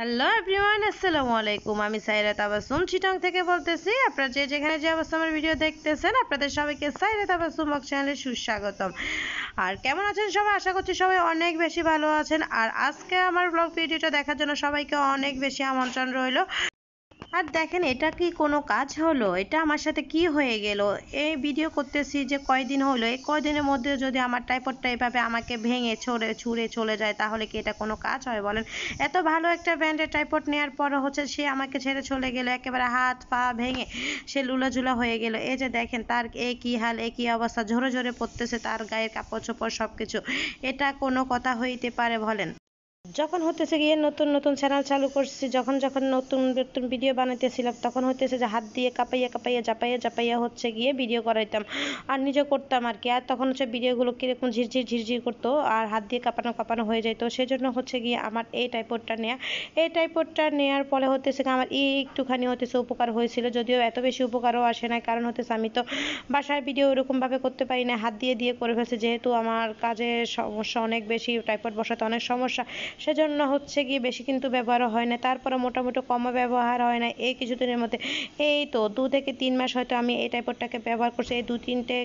hello everyone আসসালামু আলাইকুম আমি সাইরা তাবাসুম চিটং থেকে বলতেছি আপনারা যে যেখানে যে অবস্থা আমার ভিডিও দেখতেছেন আপনাদের সবাইকে সাইরা তাবাসুম বক চ্যানেলে সুস্বাগতম আর কেমন আছেন সবাই আশা করছি সবাই অনেক বেশি ভালো আছেন আর আজকে আমার ব্লগ ভিডিওটা দেখার জন্য সবাইকে অনেক বেশি আমন্ত্রণ রইল আর দেখেন এটা কি কোনো কাজ হলো এটা আমার সাথে কি হয়ে গেল এই ভিডিও করতেছি যে কয়দিন হলো এই কয়দিনের মধ্যে যদি আমার টাইপটটা এভাবে আমাকে ভেঙে ছড়ে ছুঁড়ে চলে যায় তাহলে কি এটা কোনো কাজ হয় বলেন এত ভালো একটা ব্র্যান্ডের টাইপট নেওয়ার পর হচ্ছে সে আমাকে ছেড়ে চলে গেল একেবারে হাত পা ভেঙে সে লুলাঝুলা হয়ে গেল এই যে দেখেন তার এ কি হাল এ কি অবস্থা ঝরে ঝরে পড়তেছে তার গায়ের কাপড় চোপড় সব কিছু এটা কোনো কথা হইতে পারে বলেন যখন হতেছে গিয়ে নতুন নতুন চ্যানেল চালু করছি যখন যখন নতুন নতুন ভিডিও বানাইতেছিলাম তখন হইতেছে যে হাত দিয়ে কাঁপাইয়া কাপাইয়া জাপাইয়া জাপাইয়া হচ্ছে গিয়ে ভিডিও করাইতাম আর নিজে করতাম আর কি আর তখন হচ্ছে ভিডিওগুলো রকম ঝিরঝির ঝিরঝির করতো আর হাত দিয়ে কাঁপানো কাঁপানো হয়ে যাইতো সেজন্য হচ্ছে গিয়ে আমার এই টাইপোডটা নেয়া এই টাইপোডটা নেয়ার ফলে হতেছে আমার এই একটুখানি হতেছে উপকার হয়েছিল যদিও এত বেশি উপকারও আসে না কারণ হতেছে আমি তো বাসায় ভিডিও ওরকমভাবে করতে পারি না হাত দিয়ে দিয়ে করে ফেলছি যেহেতু আমার কাজে সমস্যা অনেক বেশি টাইপোড বসাতে অনেক সমস্যা সেজন্য হচ্ছে গিয়ে বেশি কিন্তু ব্যবহারও হয় না তারপরে মোটামুটি কমও ব্যবহার হয় না এই কিছুদিনের মধ্যে এই তো দু থেকে তিন মাস হয়তো আমি এই টাইপরটাকে ব্যবহার করছি এই দু তিনটে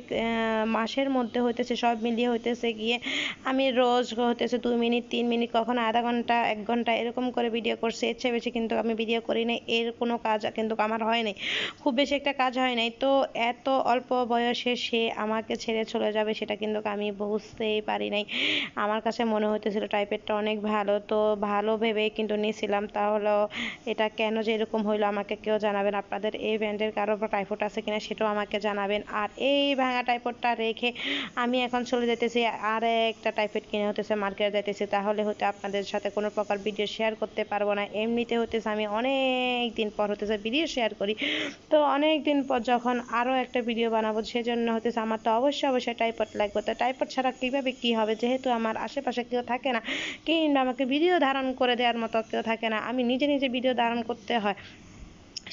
মাসের মধ্যে হইতেছে সব মিলিয়ে হইতেছে গিয়ে আমি রোজ হইতেছে দু মিনিট তিন মিনিট কখনো আধা ঘন্টা এক ঘন্টা এরকম করে ভিডিও করছি এর চেয়ে বেশি কিন্তু আমি ভিডিও করি নাই এর কোনো কাজ কিন্তু আমার হয় নাই খুব বেশি একটা কাজ হয় নাই তো এত অল্প বয়সে সে আমাকে ছেড়ে চলে যাবে সেটা কিন্তু আমি বুঝতেই পারি নাই আমার কাছে মনে হইতেছিল টাইপেরটা অনেক ভালো ভালো তো ভালো ভেবেই কিন্তু নিয়েছিলাম তাহলেও এটা কেন যে এরকম হইলো আমাকে কেউ জানাবেন আপনাদের এই ব্র্যান্ডের কারো টাইফট আছে কিনা সেটাও আমাকে জানাবেন আর এই ভাঙা টাইফটটা রেখে আমি এখন চলে যেতেছি আর একটা টাইফট কিনে হতেছে মার্কেটে যাইতেছি তাহলে হতে আপনাদের সাথে কোনো প্রকার ভিডিও শেয়ার করতে পারবো না এমনিতে হতেছে আমি অনেক দিন পর হতেছে ভিডিও শেয়ার করি তো অনেক দিন পর যখন আরও একটা ভিডিও বানাবো সেজন্য হতেছে আমার তো অবশ্যই অবশ্যই টাইপট লাগবে তো টাইপট ছাড়া কীভাবে কী হবে যেহেতু আমার আশেপাশে কেউ থাকে না কিংবা আমাকে ভিডিও ধারণ করে দেওয়ার মতো কেউ থাকে না আমি নিজে নিজে ভিডিও ধারণ করতে হয়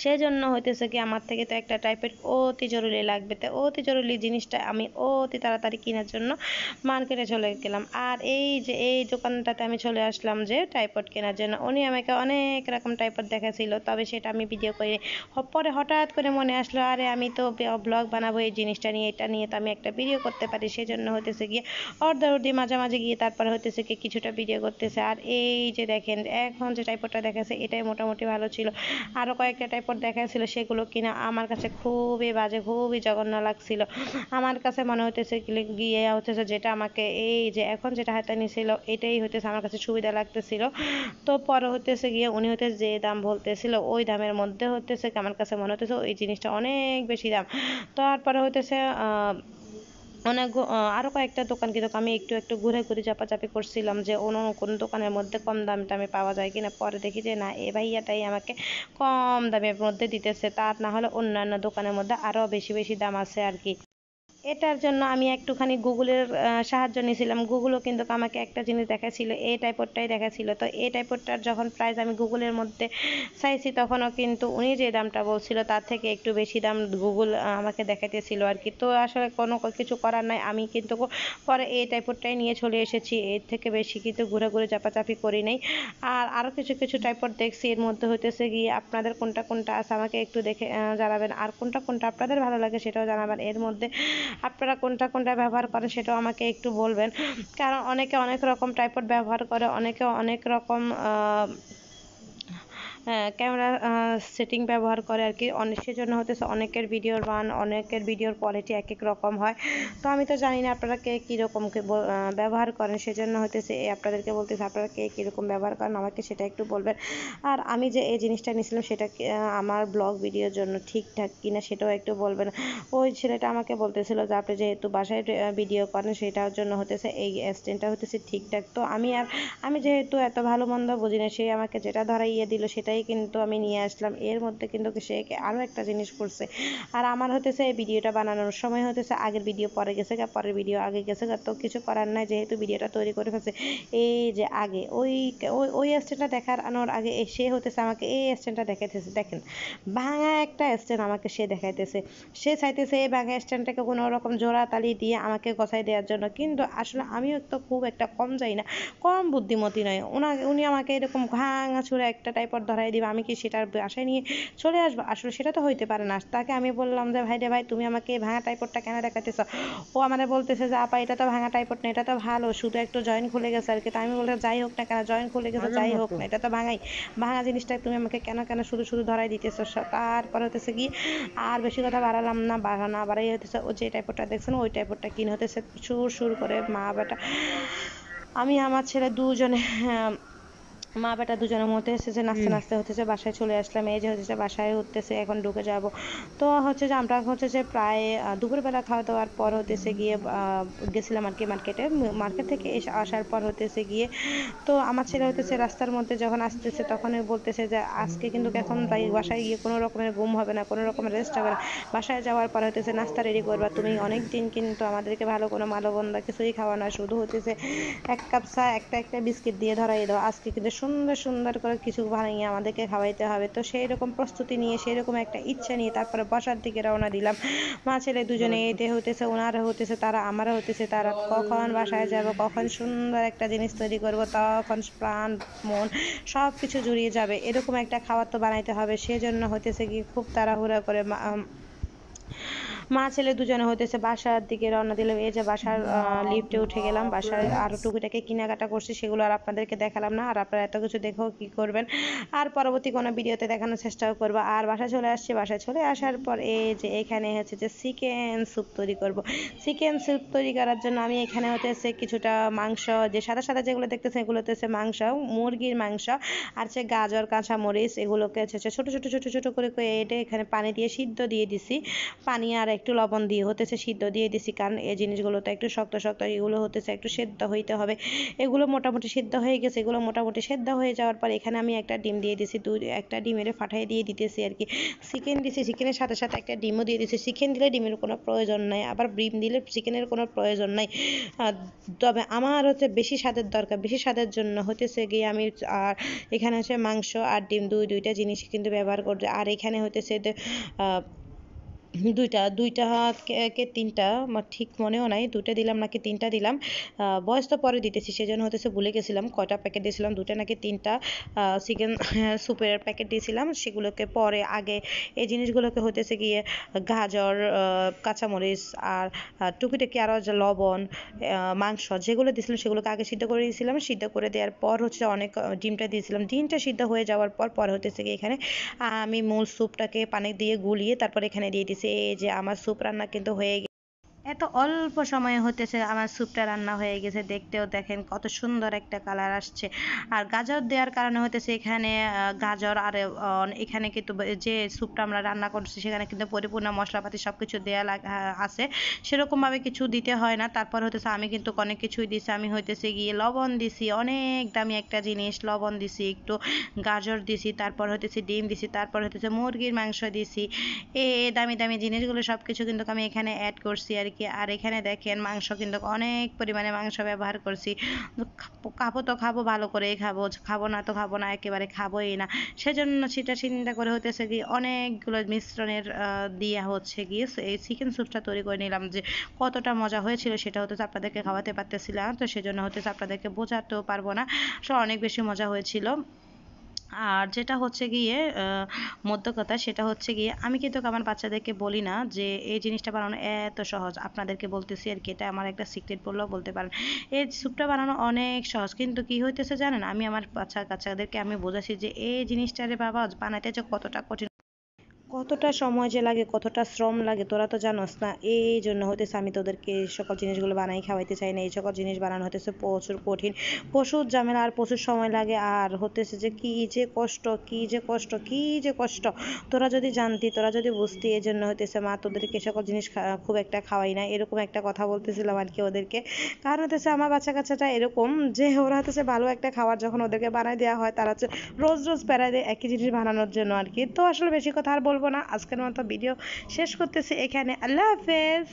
সেই জন্য হইতেছে কি আমার থেকে তো একটা টাইপের অতি জরুরি লাগবে তো অতি জরুরি জিনিসটা আমি অতি তাড়াতাড়ি কেনার জন্য মার্কেটে চলে গেলাম আর এই যে এই দোকানটাতে আমি চলে আসলাম যে টাইপড কেনার জন্য উনি আমাকে অনেক রকম টাইপড দেখাছিল তবে সেটা আমি ভিডিও করে পরে হঠাৎ করে মনে আসলো আরে আমি তো ব্লগ বানাবো এই জিনিসটা নিয়ে এটা নিয়ে তো আমি একটা ভিডিও করতে পারি সেই জন্য হইতেছে গিয়ে অর্ধাঅর্ধি মাঝামাঝি গিয়ে তারপরে হইতেছে কি কিছুটা ভিডিও করতেছে আর এই যে দেখেন এখন যে টাইপডটা দেখাচ্ছে এটাই মোটামুটি ভালো ছিল আরও কয়েকটা ট্রাইপড দেখাইছিল সেগুলো কিনা আমার কাছে খুবই বাজে খুবই জঘন্য লাগছিল আমার কাছে মনে হতেছে গিয়ে হতেছে যেটা আমাকে এই যে এখন যেটা হাতে নিয়েছিল এটাই হতেছে আমার কাছে সুবিধা লাগতেছিল তো পরে হতেছে গিয়ে উনি হতে যে দাম বলতেছিল ওই দামের মধ্যে হতেছে আমার কাছে মনে হতেছে ওই জিনিসটা অনেক বেশি দাম তারপরে হতেছে অনেক আরও কয়েকটা দোকান কিন্তু আমি একটু একটু ঘুরে ঘুরে চাপাচাপি করছিলাম যে অন্য কোন দোকানের মধ্যে কম দামে টামে পাওয়া যায় কিনা পরে দেখি যে না এ ভাইয়াটাই আমাকে কম দামের মধ্যে দিতেছে তার না হলে অন্যান্য দোকানের মধ্যে আরও বেশি বেশি দাম আছে আর কি এটার জন্য আমি একটুখানি গুগলের সাহায্য নিয়েছিলাম গুগলও কিন্তু আমাকে একটা জিনিস দেখাছিল এই টাইপরটাই দেখাছিল তো এই টাইপরটার যখন প্রাইস আমি গুগলের মধ্যে চাইছি তখনও কিন্তু উনি যে দামটা বলছিল তার থেকে একটু বেশি দাম গুগল আমাকে দেখাইতেছিল আর কি তো আসলে কোনো কিছু করার নাই আমি কিন্তু পরে এই টাইপরটাই নিয়ে চলে এসেছি এর থেকে বেশি কিন্তু ঘোরাঘুরি চাপাচাপি করি নাই আর আরও কিছু কিছু টাইপর দেখছি এর মধ্যে হইতেছে গিয়ে আপনাদের কোনটা কোনটা আছে আমাকে একটু দেখে জানাবেন আর কোনটা কোনটা আপনাদের ভালো লাগে সেটাও জানাবেন এর মধ্যে আপনারা কোনটা কোনটা ব্যবহার করেন সেটাও আমাকে একটু বলবেন কারণ অনেকে অনেক রকম ট্রাইপড ব্যবহার করে অনেকে অনেক রকম ক্যামেরা সেটিং ব্যবহার করে আর কি অনেক সেজন্য হতেছে অনেকের ভিডিওর মান অনেকের ভিডিওর কোয়ালিটি এক এক রকম হয় তো আমি তো জানি না আপনারা কে কীরকম ব্যবহার করেন সেজন্য হতেছে আপনাদেরকে বলতেছে আপনারা কে কীরকম ব্যবহার করেন আমাকে সেটা একটু বলবেন আর আমি যে এই জিনিসটা নিয়েছিলাম সেটা আমার ব্লগ ভিডিওর জন্য ঠিকঠাক কিনা সেটাও একটু বলবেন ওই ছেলেটা আমাকে বলতেছিল যে আপনি যেহেতু বাসায় ভিডিও করেন সেটার জন্য হতেছে এই স্ট্যান্ডটা হতেছে ঠিকঠাক তো আমি আর আমি যেহেতু এত ভালো মন্দ বুঝি না সেই আমাকে যেটা ইয়ে দিল সেটা সেটাই কিন্তু আমি নিয়ে আসলাম এর মধ্যে কিন্তু সে আরও একটা জিনিস করছে আর আমার হতেছে এই ভিডিওটা বানানোর সময় হতেছে আগের ভিডিও পরে গেছে গা পরের ভিডিও আগে গেছে গা তো কিছু করার নাই যেহেতু ভিডিওটা তৈরি করে ফেলছে এই যে আগে ওই ওই স্ট্যান্ডটা দেখানোর আগে সে হতেছে আমাকে এই স্ট্যান্ডটা দেখাইতেছে দেখেন ভাঙা একটা স্ট্যান্ড আমাকে সে দেখাইতেছে সে চাইতেছে এই ভাঙা স্ট্যান্ডটাকে কোনো রকম জোড়া তালি দিয়ে আমাকে গছাই দেওয়ার জন্য কিন্তু আসলে আমিও তো খুব একটা কম যাই না কম বুদ্ধিমতী নয় উনি আমাকে এরকম ভাঙা ছুড়ে একটা টাইপের ধরা হারাই দিবে আমি কি সেটার বাসায় নিয়ে চলে আসবো আসলে সেটা তো হইতে পারে না তাকে আমি বললাম যে ভাই রে ভাই তুমি আমাকে ভাঙা টাইপটটা কেন দেখাতেছ ও আমাদের বলতেছে যে আপা এটা তো ভাঙা টাইপট না এটা তো ভালো শুধু একটু জয়েন খুলে গেছে আর কি তো আমি বললাম যাই হোক না কেন জয়েন খুলে গেছে যাই হোক না এটা তো ভাঙাই ভাঙা জিনিসটা তুমি আমাকে কেন কেন শুধু শুধু ধরাই দিতেছ তারপর হতেছে কি আর বেশি কথা বাড়ালাম না বাড়া না বাড়াই হতেছে ও যে টাইপটটা দেখছেন ওই টাইপটটা কিনে হতেছে সুর সুর করে মা বেটা আমি আমার ছেলে দুজনে মা বেটা দুজনের মধ্যে এসেছে নাচতে নাচতে হতেছে বাসায় চলে আসলাম এই যে হচ্ছে বাসায় উঠতেছে এখন ঢুকে যাব তো হচ্ছে যে আমরা হচ্ছে যে প্রায় দুপুরবেলা খাওয়া দাওয়ার পর হতেছে গিয়ে গেছিলাম আর কি মার্কেটে মার্কেট থেকে এসে আসার পর হতেছে গিয়ে তো আমার ছেলে হতেছে রাস্তার মধ্যে যখন আসতেছে তখনই বলতেছে যে আজকে কিন্তু এখন বাসায় গিয়ে কোনো রকমের ঘুম হবে না কোনো রকমের রেস্ট হবে না বাসায় যাওয়ার পর হতেছে নাস্তা রেডি করবা তুমি অনেক দিন কিন্তু আমাদেরকে ভালো কোনো মালবন্ধা কিছুই খাওয়া না শুধু হতেছে এক কাপ চা একটা একটা বিস্কিট দিয়ে ধরাই দাও আজকে কিন্তু সুন্দর সুন্দর করে কিছু বানিয়ে আমাদেরকে খাওয়াইতে হবে তো সেই রকম প্রস্তুতি নিয়ে সেই রকম একটা ইচ্ছা নিয়ে তারপরে বসার দিকে রওনা দিলাম মা ছেলে দুজনে এতে হতেছে ওনারা হতেছে তারা আমারও হতেছে তারা কখন বাসায় যাব কখন সুন্দর একটা জিনিস তৈরি করব তখন প্রাণ মন সব কিছু জুড়িয়ে যাবে এরকম একটা খাবার তো বানাইতে হবে সেজন্য হতেছে কি খুব তাড়াহুড়া করে মা মা ছেলে দুজনে হইতেছে বাসার দিকে রওনা দিলাম এই যে বাসার লিফটে উঠে গেলাম বাসার আরও টুকিটাকে কেনাকাটা করছি সেগুলো আর আপনাদেরকে দেখালাম না আর আপনারা এত কিছু দেখেও কি করবেন আর পরবর্তী কোনো ভিডিওতে দেখানোর চেষ্টাও করবো আর বাসায় চলে আসছি বাসায় চলে আসার পর এই যে এখানে হচ্ছে যে চিকেন স্যুপ তৈরি করব চিকেন স্যুপ তৈরি করার জন্য আমি এখানে হতেছে কিছুটা মাংস যে সাদা সাদা যেগুলো দেখতেছে এগুলো হতেছে মাংস মুরগির মাংস আর হচ্ছে গাজর কাঁচা মরিচ এগুলোকে হচ্ছে ছোটো ছোটো ছোটো ছোটো করে এটা এখানে পানি দিয়ে সিদ্ধ দিয়ে দিছি পানি আর একটু লবণ দিয়ে হতেছে সিদ্ধ দিয়ে দিছি কারণ এই জিনিসগুলো তো একটু শক্ত শক্ত এগুলো হতেছে একটু সেদ্ধ হইতে হবে এগুলো মোটামুটি সেদ্ধ হয়ে গেছে এগুলো মোটামুটি সেদ্ধ হয়ে যাওয়ার পর এখানে আমি একটা ডিম দিয়ে দিছি দু একটা ডিমের ফাটাই দিয়ে দিতেছি আর কি চিকেন দিছি চিকেনের সাথে সাথে একটা ডিমও দিয়ে দিছি চিকেন দিলে ডিমের কোনো প্রয়োজন নাই আবার ডিম দিলে চিকেনের কোনো প্রয়োজন নাই তবে আমার হচ্ছে বেশি স্বাদের দরকার বেশি স্বাদের জন্য হতেছে গিয়ে আমি আর এখানে হচ্ছে মাংস আর ডিম দুই দুইটা জিনিস কিন্তু ব্যবহার করছি আর এখানে হতেছে দুইটা দুইটা কে তিনটা আমার ঠিক মনেও নাই দুইটা দিলাম নাকি তিনটা দিলাম বয়স তো পরে দিতেছি সেই জন্য হতেছে ভুলে গেছিলাম কয়টা প্যাকেট দিয়েছিলাম দুটা নাকি তিনটা চিকেন স্যুপের প্যাকেট দিয়েছিলাম সেগুলোকে পরে আগে এই জিনিসগুলোকে হতেছে গিয়ে গাজর কাঁচামরিচ আর টুকিটাকি আরও যে লবণ মাংস যেগুলো দিয়েছিলাম সেগুলোকে আগে সিদ্ধ করে দিয়েছিলাম সিদ্ধ করে দেওয়ার পর হচ্ছে অনেক ডিমটা দিয়েছিলাম ডিমটা সিদ্ধ হয়ে যাওয়ার পর পরে হতেছে গিয়ে এখানে আমি মূল স্যুপটাকে পানি দিয়ে গুলিয়ে তারপর এখানে দিয়ে দিয়েছি এসে যে আমার সুপ রান্না কিন্তু হয়ে এত অল্প সময়ে হতেছে আমার স্যুপটা রান্না হয়ে গেছে দেখতেও দেখেন কত সুন্দর একটা কালার আসছে আর গাজর দেওয়ার কারণে হতেছে এখানে গাজর আর এখানে কিন্তু যে স্যুপটা আমরা রান্না করছি সেখানে কিন্তু পরিপূর্ণ মশলাপাতি সব কিছু দেওয়া আছে সেরকমভাবে কিছু দিতে হয় না তারপর হতেছে আমি কিন্তু অনেক কিছুই দিছি আমি হইতেছে গিয়ে লবণ দিছি অনেক দামি একটা জিনিস লবণ দিছি একটু গাজর দিছি তারপর হতেছে ডিম দিছি তারপর হতেছে মুরগির মাংস দিছি এ দামি দামি জিনিসগুলো সব কিছু কিন্তু আমি এখানে অ্যাড করছি আর কি আর এখানে দেখেন মাংস কিন্তু অনেক পরিমাণে মাংস ব্যবহার করছি খাবো তো খাবো ভালো করেই খাবো খাবো না তো খাবো না একেবারে খাবোই না সেজন্য সেটা চিন্তা করে হতেছে কি অনেকগুলো মিশ্রণের দিয়ে হচ্ছে গিয়ে এই চিকেন স্যুপটা তৈরি করে নিলাম যে কতটা মজা হয়েছিল সেটা হতেছে আপনাদেরকে খাওয়াতে পারতেছিলাম তো সেজন্য হতেছে আপনাদেরকে বোঝাতেও পারবো না সো অনেক বেশি মজা হয়েছিল আর যেটা হচ্ছে গিয়ে মধ্য কথা সেটা হচ্ছে গিয়ে আমি কিন্তু আমার বাচ্চাদেরকে বলি না যে এই জিনিসটা বানানো এত সহজ আপনাদেরকে বলতেছি আর কি এটা আমার একটা সিক্রেট বললেও বলতে পারেন এই স্যুপটা বানানো অনেক সহজ কিন্তু কি হইতেছে জানেন আমি আমার বাচ্চা কাচ্চাদেরকে আমি বোঝাচ্ছি যে এই জিনিসটারে বাবা বানাতে যে কতটা কঠিন কতটা সময় যে লাগে কতটা শ্রম লাগে তোরা তো জানোস না এই জন্য হতেছে আমি তোদেরকে এই সকল জিনিসগুলো বানাই খাওয়াইতে চাই না এই সকল জিনিস বানানো হতেছে প্রচুর কঠিন প্রচুর ঝামেলা আর প্রচুর সময় লাগে আর হতেছে যে কী যে কষ্ট কী যে কষ্ট কী যে কষ্ট তোরা যদি জানতি তোরা যদি বুঝতি এই জন্য হতেছে মা তোদেরকে সকল জিনিস খুব একটা খাওয়াই না এরকম একটা কথা বলতেছিলাম আর কি ওদেরকে কারণ হতেছে আমার বাচ্চা কাচ্চাটা এরকম যে ওরা হতেছে ভালো একটা খাবার যখন ওদেরকে বানাই দেওয়া হয় তারা হচ্ছে রোজ রোজ প্যারা দেয় একই জিনিস বানানোর জন্য আর কি তো আসলে বেশি কথা আর বলবো করব না আজকের মতো ভিডিও শেষ করতেছি এখানে আল্লাহ হাফেজ